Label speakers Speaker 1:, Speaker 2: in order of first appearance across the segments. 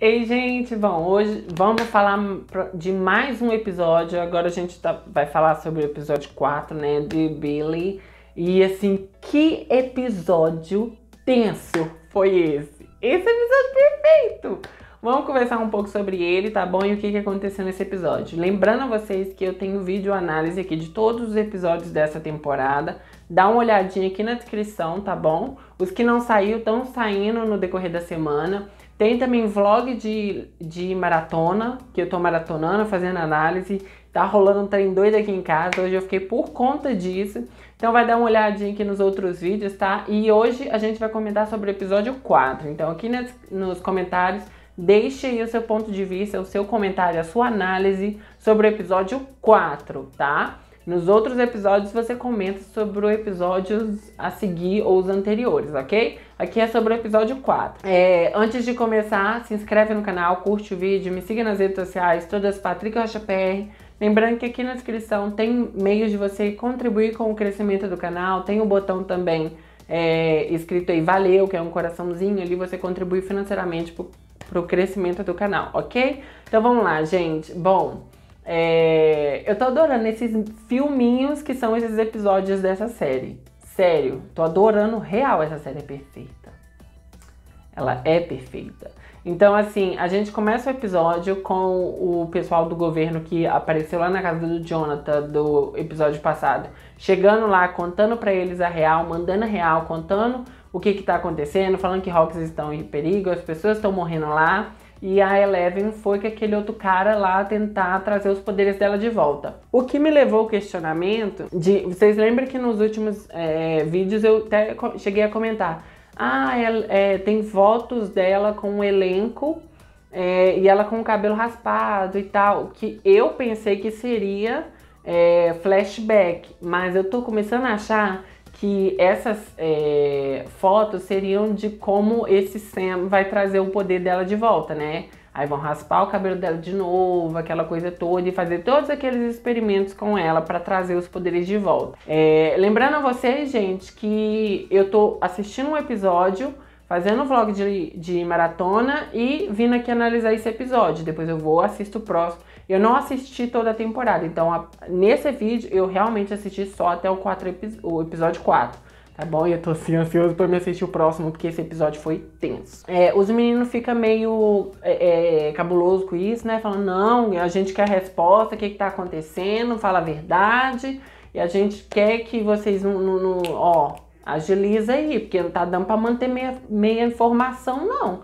Speaker 1: Ei, gente, bom, hoje vamos falar de mais um episódio. Agora a gente tá, vai falar sobre o episódio 4, né, de Billy. E assim, que episódio tenso foi esse? Esse episódio perfeito! Vamos conversar um pouco sobre ele, tá bom? E o que, que aconteceu nesse episódio. Lembrando a vocês que eu tenho vídeo análise aqui de todos os episódios dessa temporada dá uma olhadinha aqui na descrição, tá bom? Os que não saiu estão saindo no decorrer da semana. Tem também vlog de, de maratona, que eu tô maratonando, fazendo análise. Tá rolando um trem doido aqui em casa, hoje eu fiquei por conta disso. Então vai dar uma olhadinha aqui nos outros vídeos, tá? E hoje a gente vai comentar sobre o episódio 4. Então aqui nos comentários, deixe aí o seu ponto de vista, o seu comentário, a sua análise sobre o episódio 4, tá? Nos outros episódios você comenta sobre os episódios a seguir ou os anteriores, ok? Aqui é sobre o episódio 4. É, antes de começar, se inscreve no canal, curte o vídeo, me siga nas redes sociais, todas Patrick Rocha PR. Lembrando que aqui na descrição tem meios de você contribuir com o crescimento do canal, tem o um botão também é, escrito aí valeu, que é um coraçãozinho ali, você contribui financeiramente pro, pro crescimento do canal, ok? Então vamos lá, gente. Bom, é, eu tô adorando esses filminhos que são esses episódios dessa série. Sério, tô adorando real essa série é perfeita. Ela é perfeita. Então, assim, a gente começa o episódio com o pessoal do governo que apareceu lá na casa do Jonathan do episódio passado, chegando lá, contando para eles a real, mandando a real, contando o que que tá acontecendo, falando que Hawks estão em perigo, as pessoas estão morrendo lá e a Eleven foi com aquele outro cara lá tentar trazer os poderes dela de volta. O que me levou ao questionamento de. Vocês lembram que nos últimos é, vídeos eu até cheguei a comentar. Ah, ela, é, é, tem fotos dela com o elenco é, e ela com o cabelo raspado e tal. Que eu pensei que seria é, flashback, mas eu tô começando a achar que essas é, fotos seriam de como esse Sam vai trazer o poder dela de volta, né? Aí vão raspar o cabelo dela de novo, aquela coisa toda, e fazer todos aqueles experimentos com ela para trazer os poderes de volta. É, lembrando a vocês, gente, que eu tô assistindo um episódio, fazendo um vlog de, de maratona e vindo aqui analisar esse episódio. Depois eu vou, assisto o próximo eu não assisti toda a temporada, então a, nesse vídeo eu realmente assisti só até o, 4, o episódio 4. Tá bom? E eu tô assim ansioso pra me assistir o próximo, porque esse episódio foi tenso. É, os meninos ficam meio é, é, cabuloso com isso, né? Falando, não, a gente quer a resposta, o que, que tá acontecendo, fala a verdade. E a gente quer que vocês não, não, não ó, agiliza aí, porque não tá dando pra manter meia, meia informação, não.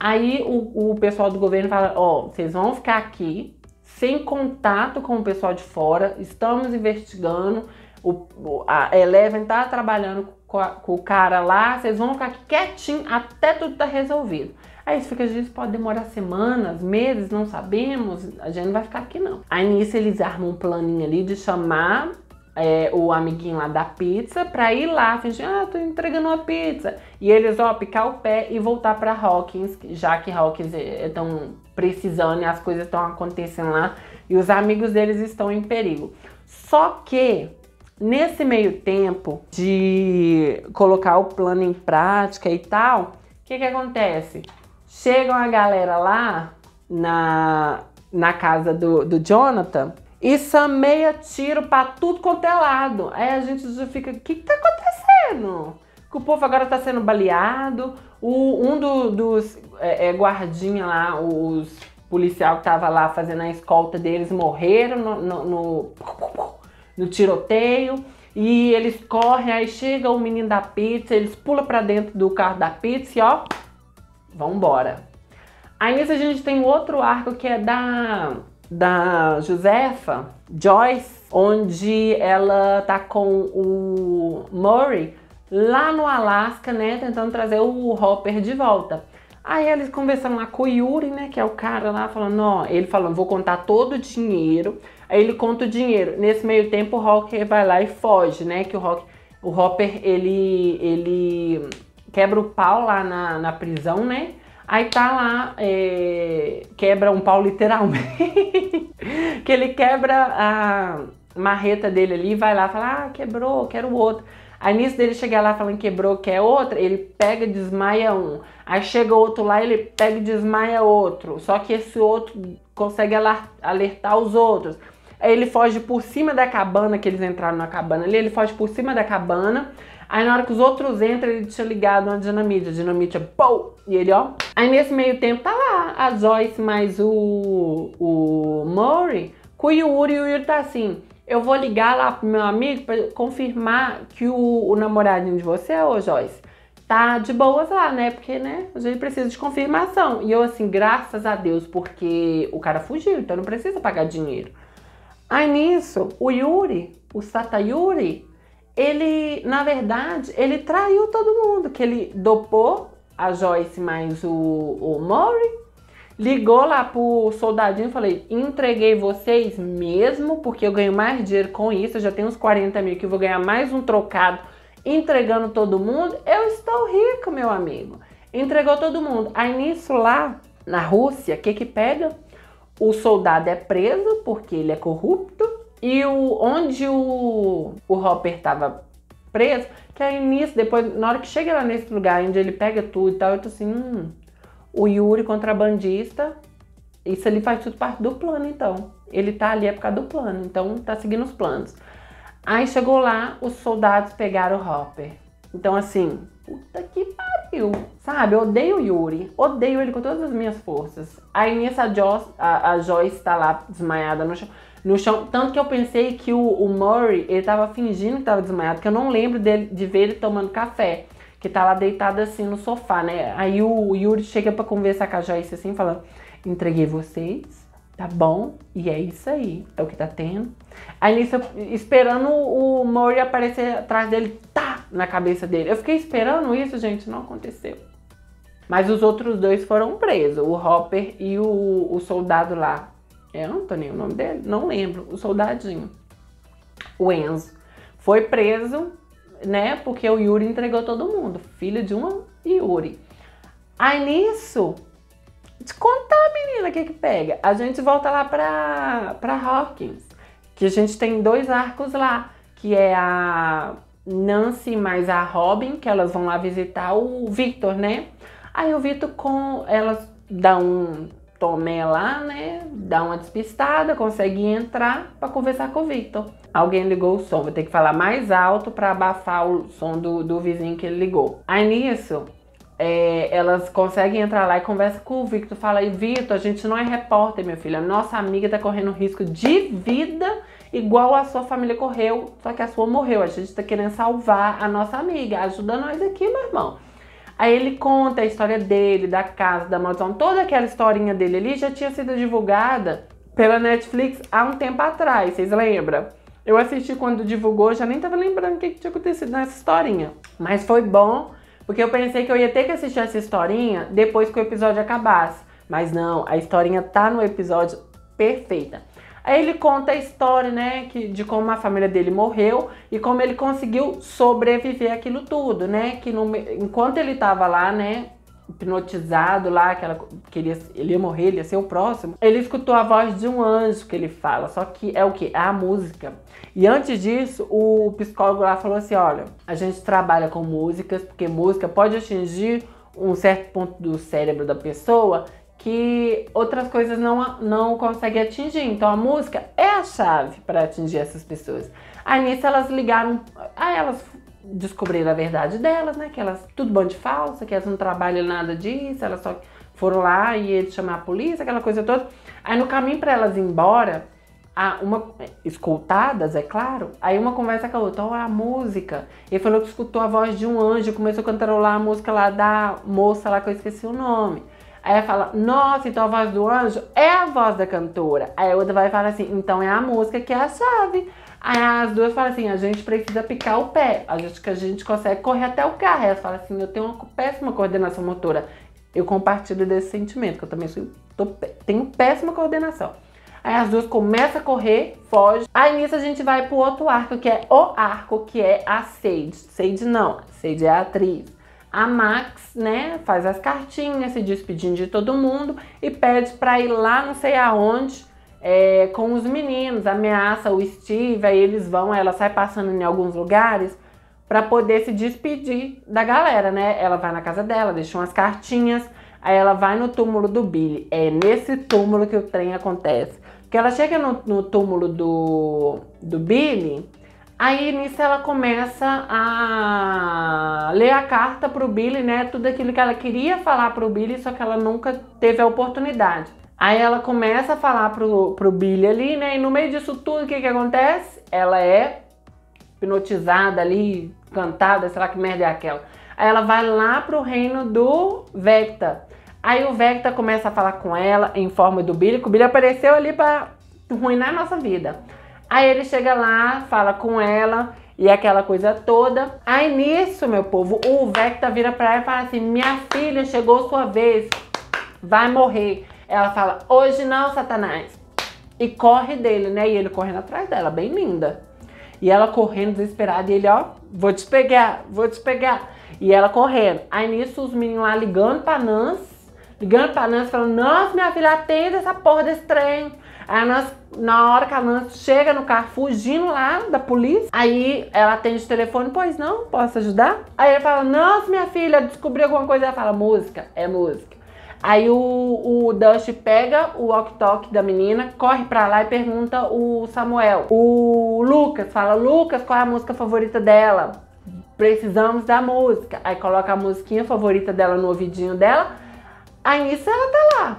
Speaker 1: Aí o, o pessoal do governo fala, ó, vocês vão ficar aqui, sem contato com o pessoal de fora, estamos investigando, o, a Eleven tá trabalhando com, a, com, o cara lá, vocês vão ficar quietinho até tudo tá resolvido. Aí isso fica, às pode demorar semanas, meses, não sabemos, a gente não vai ficar aqui não. Aí nisso eles armam um planinho ali de chamar é, o amiguinho lá da pizza pra ir lá, fingir, ah, tô entregando uma pizza. E eles, ó, picar o pé e voltar pra Hawkins, já que Hawkins é, é tão precisando e as coisas estão acontecendo lá e os amigos deles estão em perigo. Só que nesse meio tempo de colocar o plano em prática e tal, o que, que acontece? Chegam a galera lá na, na casa do, do Jonathan e sameia tiro para tudo quanto é lado. Aí a gente fica, o que, que tá acontecendo? Que o povo agora tá sendo baleado, o, um do, dos é, é, guardinha lá, os policial que tava lá fazendo a escolta deles morreram no, no, no, no tiroteio. E eles correm, aí chega o menino da pizza, eles pulam para dentro do carro da pizza e ó, vão embora. Aí nisso a gente tem outro arco que é da, da Josefa, Joyce, onde ela tá com o Murray lá no Alasca, né, tentando trazer o Hopper de volta. Aí eles conversam lá com o Yuri, né, que é o cara lá, falando, ó, ele falando, vou contar todo o dinheiro. Aí ele conta o dinheiro. Nesse meio tempo, o Hopper vai lá e foge, né, que o Rock, o Hopper, ele, ele quebra o pau lá na, na prisão, né, Aí tá lá, é, quebra um pau literalmente, que ele quebra a marreta dele ali, vai lá, e fala, ah, quebrou, quero outro. Aí nisso dele chegar lá falando quebrou, quer é outra, ele pega e desmaia um. Aí chega outro lá, ele pega e desmaia outro. Só que esse outro consegue alertar os outros. Aí ele foge por cima da cabana, que eles entraram na cabana ali, ele foge por cima da cabana. Aí na hora que os outros entram, ele tinha ligado uma dinamite. A dinamite é pou! E ele, ó. Aí nesse meio tempo tá lá a Joyce mais o, o Murray com o Yuri. E o Yuri tá assim: eu vou ligar lá pro meu amigo para confirmar que o, o, namoradinho de você, ô Joyce, tá de boas lá, né? Porque, né, a gente precisa de confirmação. E eu, assim, graças a Deus, porque o cara fugiu, então não precisa pagar dinheiro. Aí nisso, o Yuri, o Satayuri, ele, na verdade, ele traiu todo mundo, que ele dopou a Joyce mais o, o Maury Ligou lá pro soldadinho e falei: entreguei vocês mesmo, porque eu ganho mais dinheiro com isso. Eu já tenho uns 40 mil que eu vou ganhar mais um trocado entregando todo mundo. Eu estou rico, meu amigo. Entregou todo mundo. Aí nisso lá na Rússia, o que que pega? O soldado é preso porque ele é corrupto. E o, onde o, o Hopper estava preso, que aí nisso, depois, na hora que chega lá nesse lugar onde ele pega tudo e tal, eu tô assim, hum, o Yuri contrabandista, isso ali faz tudo parte do plano, então. Ele tá ali é por causa do plano, então tá seguindo os planos. Aí chegou lá, os soldados pegaram o Hopper. Então, assim, puta que pariu, sabe? Eu odeio o Yuri, odeio ele com todas as minhas forças. Aí nessa a, Joyce, a, a Joyce tá lá desmaiada no chão, no chão. Tanto que eu pensei que o, o Murray, ele tava fingindo que tava desmaiado, que eu não lembro dele, de ver ele tomando café que tá lá deitada assim no sofá, né? Aí o Yuri chega para conversar com a Joyce assim, falando: entreguei vocês, tá bom? E é isso aí, é o que tá tendo. Aí nisso, esperando o Mori aparecer atrás dele, tá! Na cabeça dele. Eu fiquei esperando isso, gente, não aconteceu. Mas os outros dois foram presos, o Hopper e o, o soldado lá. É Anthony o nome dele? Não lembro. O soldadinho. O Enzo. Foi preso né? Porque o Yuri entregou todo mundo, filho de uma Yuri. Aí nisso, de contar, menina, o que que pega? A gente volta lá pra, pra Hawkins, que a gente tem dois arcos lá, que é a Nancy mais a Robin, que elas vão lá visitar o Victor, né? Aí o Victor com elas dá um Tomé lá, né? Dá uma despistada, consegue entrar para conversar com o Victor. Alguém ligou o som, vou ter que falar mais alto para abafar o som do, do vizinho que ele ligou. Aí nisso, é, elas conseguem entrar lá e conversa com o Victor. Fala, e Victor, a gente não é repórter, meu filho. A nossa amiga tá correndo risco de vida igual a sua família correu, só que a sua morreu. A gente tá querendo salvar a nossa amiga. Ajuda nós aqui, meu irmão. Aí ele conta a história dele, da casa, da maldição, então, toda aquela historinha dele ali já tinha sido divulgada pela Netflix há um tempo atrás, vocês lembram? Eu assisti quando divulgou, já nem tava lembrando o que, que tinha acontecido nessa historinha. Mas foi bom, porque eu pensei que eu ia ter que assistir essa historinha depois que o episódio acabasse. Mas não, a historinha tá no episódio perfeita. Aí ele conta a história, né, que, de como a família dele morreu e como ele conseguiu sobreviver aquilo tudo, né? Que no, enquanto ele estava lá, né, hipnotizado lá, que, ela, que ele, ia, ele ia morrer, ele ia ser o próximo, ele escutou a voz de um anjo que ele fala, só que é o que? É a música. E antes disso, o psicólogo lá falou assim: olha, a gente trabalha com músicas, porque música pode atingir um certo ponto do cérebro da pessoa que outras coisas não, não conseguem atingir. Então a música é a chave para atingir essas pessoas. Aí nisso elas ligaram, aí elas descobriram a verdade delas, né? Que elas tudo bom de falsa, que elas não trabalham nada disso, elas só foram lá e ele chamar a polícia, aquela coisa toda. Aí no caminho para elas ir embora, a uma escoltadas, é claro, aí uma conversa com a outra, olha a música. Ele falou que escutou a voz de um anjo, começou a cantarolar a música lá da moça lá que eu esqueci o nome. Aí ela fala, nossa, então a voz do anjo é a voz da cantora. Aí a outra vai falar assim, então é a música que é a chave. Aí as duas falam assim, a gente precisa picar o pé. A gente, a gente consegue correr até o carro. Aí ela fala assim, eu tenho uma péssima coordenação motora. Eu compartilho desse sentimento, que eu também sou, tô, tenho péssima coordenação. Aí as duas começam a correr, foge. Aí nisso a gente vai pro outro arco, que é o arco, que é a Sage. Sage não, Sage é a atriz. A Max, né, faz as cartinhas, se despedindo de todo mundo e pede para ir lá não sei aonde é, com os meninos, ameaça o Steve, aí eles vão, ela sai passando em alguns lugares para poder se despedir da galera, né? Ela vai na casa dela, deixa umas cartinhas, aí ela vai no túmulo do Billy. É nesse túmulo que o trem acontece. Porque ela chega no, no túmulo do, do Billy, Aí nisso ela começa a ler a carta pro Billy, né? Tudo aquilo que ela queria falar pro Billy, só que ela nunca teve a oportunidade. Aí ela começa a falar pro, pro Billy ali, né? E no meio disso tudo, o que que acontece? Ela é hipnotizada ali, cantada, sei lá que merda é aquela. Aí ela vai lá pro reino do Vecta. Aí o Vecta começa a falar com ela em forma do Billy, que o Billy apareceu ali pra ruinar a nossa vida. Aí ele chega lá, fala com ela e aquela coisa toda. Aí nisso, meu povo, o Vecta vira pra ela e fala assim: Minha filha, chegou sua vez, vai morrer. Ela fala: Hoje não, Satanás. E corre dele, né? E ele correndo atrás dela, bem linda. E ela correndo desesperada e ele: Ó, vou te pegar, vou te pegar. E ela correndo. Aí nisso, os meninos lá ligando pra Nance, ligando pra Nance, falando: Nossa, minha filha, atende essa porra desse trem. Aí nós, na hora que a Nancy chega no carro fugindo lá da polícia, aí ela atende o telefone, pois não, posso ajudar? Aí ele fala, nossa, minha filha, descobri alguma coisa. Ela fala, música, é música. Aí o, o Dust pega o walk-talk da menina, corre pra lá e pergunta o Samuel. O Lucas fala, Lucas, qual é a música favorita dela? Precisamos da música. Aí coloca a musiquinha favorita dela no ouvidinho dela. Aí nisso ela tá lá,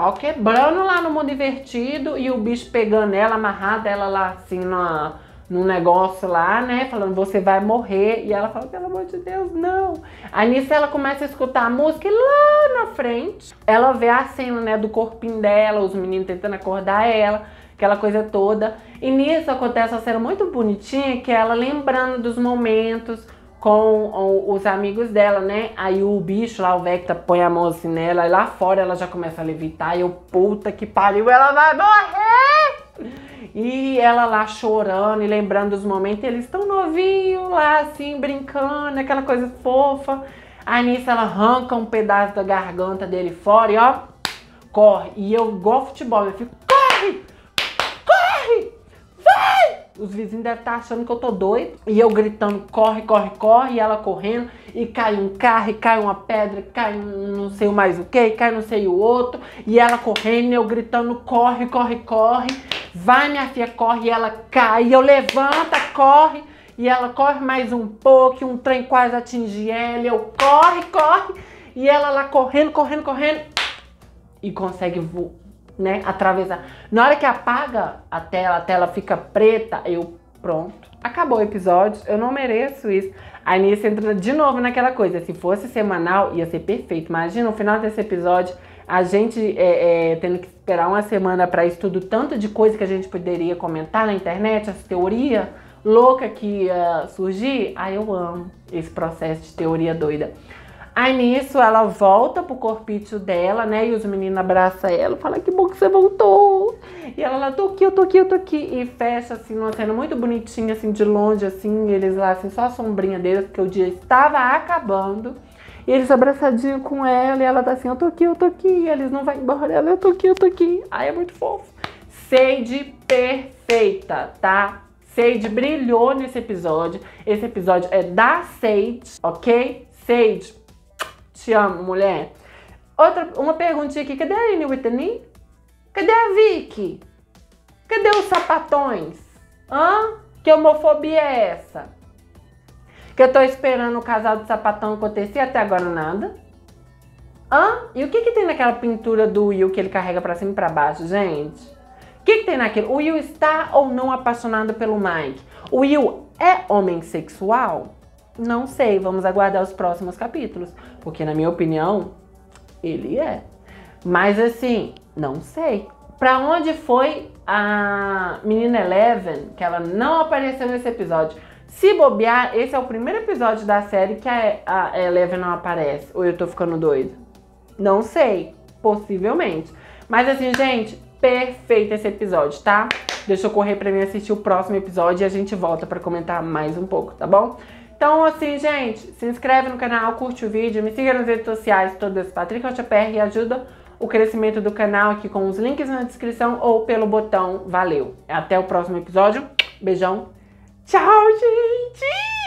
Speaker 1: pau quebrando lá no mundo divertido e o bicho pegando ela, amarrada ela lá assim na, negócio lá, né? Falando, você vai morrer. E ela fala, pelo amor de Deus, não. Aí nisso ela começa a escutar a música e lá na frente ela vê a cena, né, do corpinho dela, os meninos tentando acordar ela, aquela coisa toda. E nisso acontece uma cena muito bonitinha que é ela lembrando dos momentos com os amigos dela, né? Aí o bicho lá, o Vecta, põe a mão assim nela, e lá fora ela já começa a levitar, e eu, puta que pariu, ela vai morrer! E ela lá chorando e lembrando dos momentos, eles tão novinhos lá, assim, brincando, aquela coisa fofa. Aí nisso ela arranca um pedaço da garganta dele fora e ó, corre. E eu, igual futebol, eu fico, corre! os vizinhos devem estar tá achando que eu tô doido. E eu gritando, corre, corre, corre, e ela correndo, e cai um carro, e cai uma pedra, cai um não sei mais o que, cai não sei o outro, e ela correndo, e eu gritando, corre, corre, corre, vai minha filha, corre, e ela cai, e eu levanta, corre, e ela corre mais um pouco, um trem quase atinge ela, e eu corre, corre, e ela lá correndo, correndo, correndo, e consegue né, atravessar. Na hora que apaga a tela, a tela fica preta, eu pronto. Acabou o episódio, eu não mereço isso. Aí nisso entra de novo naquela coisa. Se fosse semanal, ia ser perfeito. Imagina no final desse episódio, a gente é, é, tendo que esperar uma semana para estudo, tanto de coisa que a gente poderia comentar na internet, as teorias louca que ia surgir. Aí eu amo esse processo de teoria doida. Aí nisso ela volta pro corpício dela, né? E os meninos abraçam ela, fala que bom que você voltou. E ela lá, tô aqui, eu tô aqui, eu tô aqui. E fecha assim, uma cena muito bonitinha, assim, de longe, assim, eles lá, assim, só a sombrinha deles, porque o dia estava acabando. E eles abraçadinhos com ela, e ela tá assim, eu tô aqui, eu tô aqui. E eles não vão embora, ela, eu tô aqui, eu tô aqui. Aí é muito fofo. Sage perfeita, tá? Sage brilhou nesse episódio. Esse episódio é da Sage, ok? Sage, te amo, mulher. Outra, uma perguntinha aqui. Cadê a Anne Whitney? Cadê a Vicky? Cadê os sapatões? Hã? Que homofobia é essa? Que eu tô esperando o casal de sapatão acontecer até agora nada. Hã? E o que que tem naquela pintura do Will que ele carrega para cima e pra baixo, gente? O que que tem naquilo? O Will está ou não apaixonado pelo Mike? O Will é homem sexual? Não sei, vamos aguardar os próximos capítulos, porque na minha opinião, ele é. Mas assim, não sei. Pra onde foi a menina Eleven, que ela não apareceu nesse episódio? Se bobear, esse é o primeiro episódio da série que a, Eleven não aparece. Ou eu tô ficando doido? Não sei. Possivelmente. Mas assim, gente, perfeito esse episódio, tá? Deixa eu correr pra mim assistir o próximo episódio e a gente volta para comentar mais um pouco, tá bom? Então, assim, gente, se inscreve no canal, curte o vídeo, me siga nas redes sociais todas, Patrick Rocha-PR e ajuda o crescimento do canal aqui com os links na descrição ou pelo botão valeu. Até o próximo episódio. Beijão. Tchau, gente!